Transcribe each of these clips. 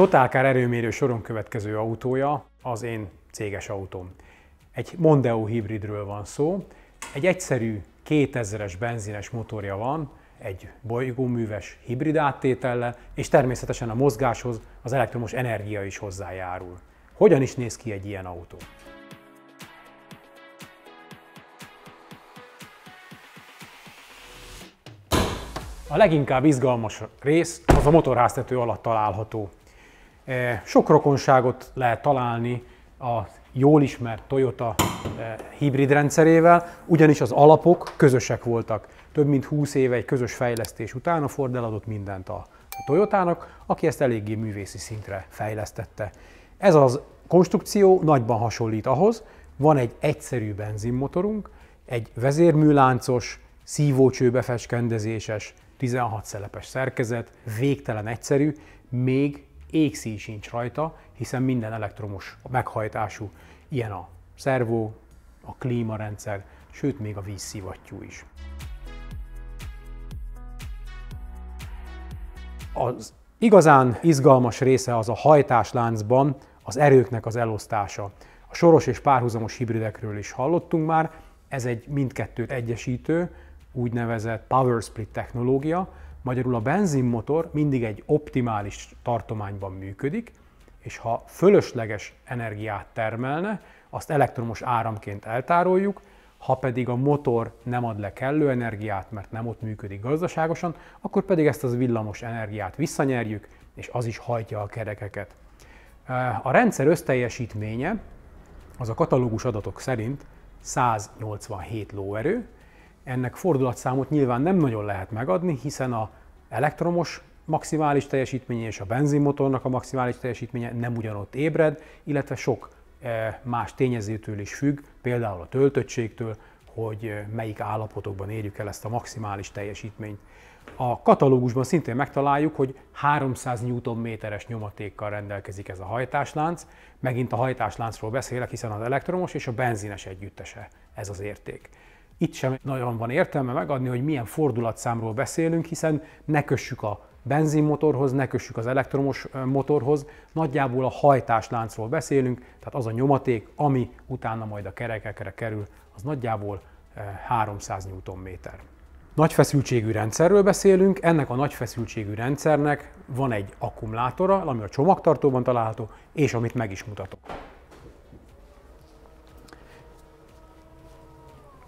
Totálkár erőmérő soron következő autója az én céges autóm. Egy Mondeo hibridről van szó, egy egyszerű 2000-es benzines motorja van, egy bolygóműves hibrid áttétele, és természetesen a mozgáshoz az elektromos energia is hozzájárul. Hogyan is néz ki egy ilyen autó? A leginkább izgalmas rész az a motorháztető alatt található Eh, sok rokonságot lehet találni a jól ismert Toyota eh, hibrid rendszerével, ugyanis az alapok közösek voltak. Több mint 20 éve egy közös fejlesztés után a Ford eladott mindent a Toyotának, aki ezt eléggé művészi szintre fejlesztette. Ez az konstrukció nagyban hasonlít ahhoz, van egy egyszerű benzinmotorunk, egy vezérműláncos, szívócsőbefeskendezéses, 16 szelepes szerkezet, végtelen egyszerű, még égszín sincs rajta, hiszen minden elektromos meghajtású, ilyen a szervó, a klímarendszer, sőt még a vízszivattyú is. Az igazán izgalmas része az a hajtásláncban az erőknek az elosztása. A soros és párhuzamos hibridekről is hallottunk már, ez egy mindkettőt egyesítő, úgynevezett power split technológia, Magyarul a benzinmotor mindig egy optimális tartományban működik, és ha fölösleges energiát termelne, azt elektromos áramként eltároljuk, ha pedig a motor nem ad le kellő energiát, mert nem ott működik gazdaságosan, akkor pedig ezt az villamos energiát visszanyerjük, és az is hajtja a kerekeket. Eh, a rendszer összteljesítménye az a katalógus adatok szerint 187 lóerő, ennek fordulatszámot nyilván nem nagyon lehet megadni, hiszen a elektromos maximális teljesítménye és a benzinmotornak a maximális teljesítménye nem ugyanott ébred, illetve sok eh, más tényezőtől is függ, például a töltöttségtől, hogy eh, melyik állapotokban érjük el ezt a maximális teljesítményt. A katalógusban szintén megtaláljuk, hogy 300 Nm-es nyomatékkal rendelkezik ez a hajtáslánc. Megint a hajtásláncról beszélek, hiszen az elektromos és a benzines együttese ez az érték. Itt sem nagyon van értelme megadni, hogy milyen fordulatszámról beszélünk, hiszen ne kössük a benzinmotorhoz, ne kössük az elektromos motorhoz, nagyjából a hajtásláncról beszélünk, tehát az a nyomaték, ami utána majd a kerekekre kerül, az nagyjából 300 Nm. Nagy feszültségű rendszerről beszélünk, ennek a nagy feszültségű rendszernek van egy akkumulátora, ami a csomagtartóban található, és amit meg is mutatok.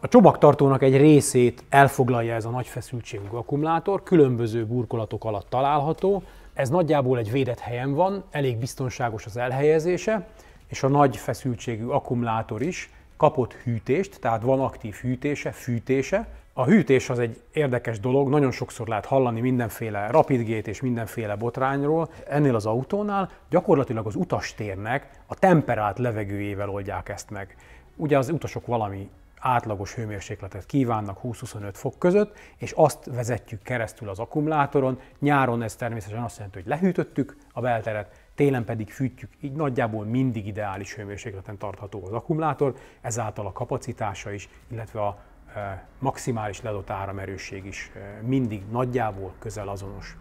A csomagtartónak egy részét elfoglalja ez a nagy feszültségű akkumulátor, különböző burkolatok alatt található, ez nagyjából egy védett helyen van, elég biztonságos az elhelyezése, és a nagy feszültségű akkumulátor is kapott hűtést, tehát van aktív hűtése, fűtése. A hűtés az egy érdekes dolog, nagyon sokszor lehet hallani mindenféle rapidgét és mindenféle botrányról. Ennél az autónál gyakorlatilag az utastérnek a temperált levegőjével oldják ezt meg. Ugye az utasok valami átlagos hőmérsékletet kívánnak 20-25 fok között, és azt vezetjük keresztül az akkumulátoron. Nyáron ez természetesen azt jelenti, hogy lehűtöttük a belteret, télen pedig fűtjük, így nagyjából mindig ideális hőmérsékleten tartható az akkumulátor, ezáltal a kapacitása is, illetve a e, maximális ledott áramerősség is e, mindig nagyjából közel azonos.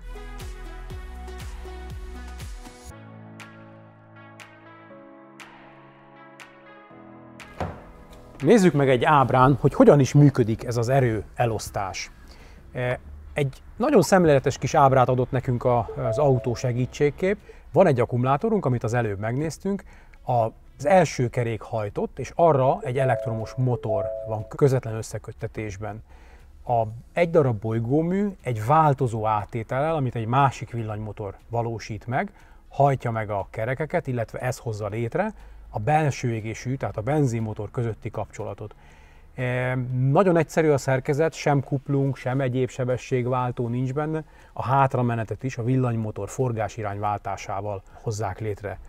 Nézzük meg egy ábrán, hogy hogyan is működik ez az erő elosztás. E, egy nagyon szemléletes kis ábrát adott nekünk az autó segítségkép. Van egy akkumulátorunk, amit az előbb megnéztünk. Az első kerék hajtott, és arra egy elektromos motor van közvetlen összeköttetésben. A egy darab bolygómű egy változó áttétellel, amit egy másik villanymotor valósít meg, hajtja meg a kerekeket, illetve ez hozza létre, a belső égésű, tehát a benzinmotor közötti kapcsolatot. E, nagyon egyszerű a szerkezet, sem kuplunk, sem egyéb sebességváltó nincs benne. A hátramenetet is a villanymotor forgásirány váltásával hozzák létre.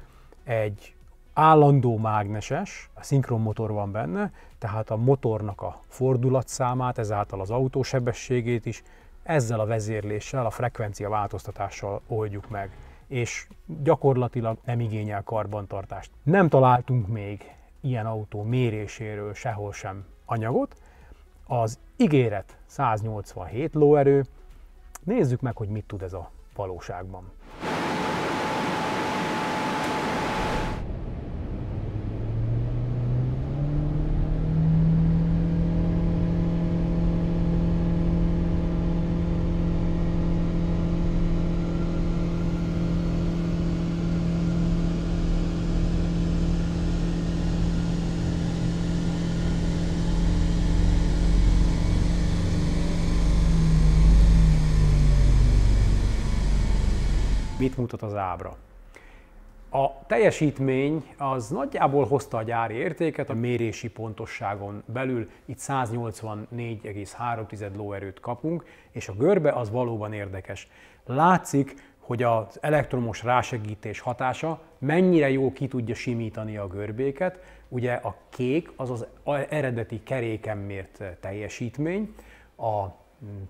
Egy állandó mágneses, a szinkronmotor van benne, tehát a motornak a fordulatszámát, ezáltal az autó sebességét is ezzel a vezérléssel, a frekvencia változtatással oldjuk meg és gyakorlatilag nem igényel karbantartást. Nem találtunk még ilyen autó méréséről sehol sem anyagot. Az ígéret 187 lóerő. Nézzük meg, hogy mit tud ez a valóságban. mit mutat az ábra. A teljesítmény az nagyjából hozta a gyári értéket a mérési pontosságon belül, itt 184,3 lóerőt kapunk, és a görbe az valóban érdekes. Látszik, hogy az elektromos rásegítés hatása mennyire jó ki tudja simítani a görbéket. Ugye a kék az az eredeti keréken mért teljesítmény, a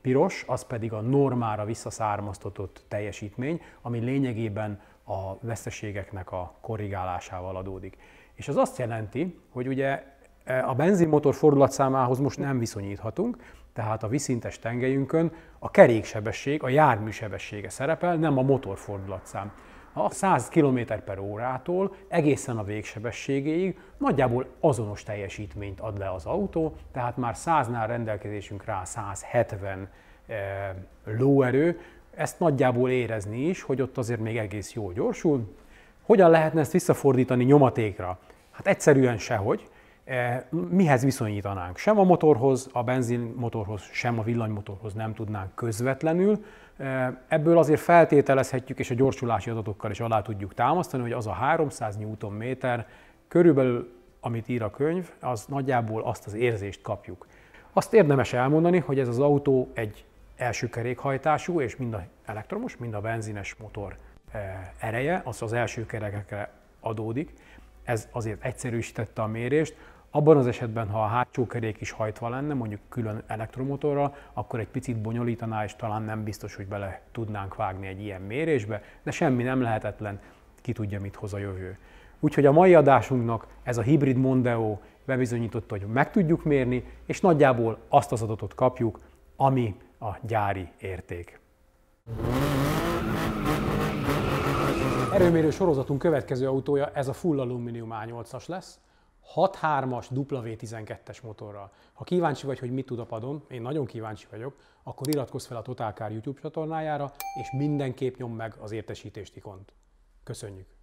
piros, az pedig a normára visszaszármaztatott teljesítmény, ami lényegében a veszteségeknek a korrigálásával adódik. És az azt jelenti, hogy ugye e, a benzinmotor fordulatszámához most nem viszonyíthatunk, tehát a viszintes tengelyünkön a keréksebesség, a jármű sebessége szerepel, nem a motorfordulatszám a 100 km per órától egészen a végsebességéig nagyjából azonos teljesítményt ad le az autó, tehát már 100-nál rendelkezésünk rá 170 e, eh, lóerő, ezt nagyjából érezni is, hogy ott azért még egész jól gyorsul. Hogyan lehetne ezt visszafordítani nyomatékra? Hát egyszerűen sehogy, Eh, mihez viszonyítanánk? Sem a motorhoz, a benzinmotorhoz, sem a villanymotorhoz nem tudnánk közvetlenül. Eh, ebből azért feltételezhetjük, és a gyorsulási adatokkal is alá tudjuk támasztani, hogy az a 300 Nm körülbelül, amit ír a könyv, az nagyjából azt az érzést kapjuk. Azt érdemes elmondani, hogy ez az autó egy első kerékhajtású, és mind a elektromos, mind a benzines motor eh, ereje, az az első kerekekre adódik. Ez azért egyszerűsítette a mérést, abban az esetben, ha a hátsó kerék is hajtva lenne, mondjuk külön elektromotorral, akkor egy picit bonyolítaná, és talán nem biztos, hogy bele tudnánk vágni egy ilyen mérésbe, de semmi nem lehetetlen, ki tudja, mit hoz a jövő. Úgyhogy a mai adásunknak ez a hibrid Mondeo bebizonyította, hogy meg tudjuk mérni, és nagyjából azt az adatot kapjuk, ami a gyári érték. Erőmérő sorozatunk következő autója, ez a full alumínium A8-as lesz, 6.3-as W12-es motorral. Ha kíváncsi vagy, hogy mit tud a padon, én nagyon kíváncsi vagyok, akkor iratkozz fel a Total Car YouTube csatornájára, és mindenképp nyomd meg az értesítést ikont. Köszönjük!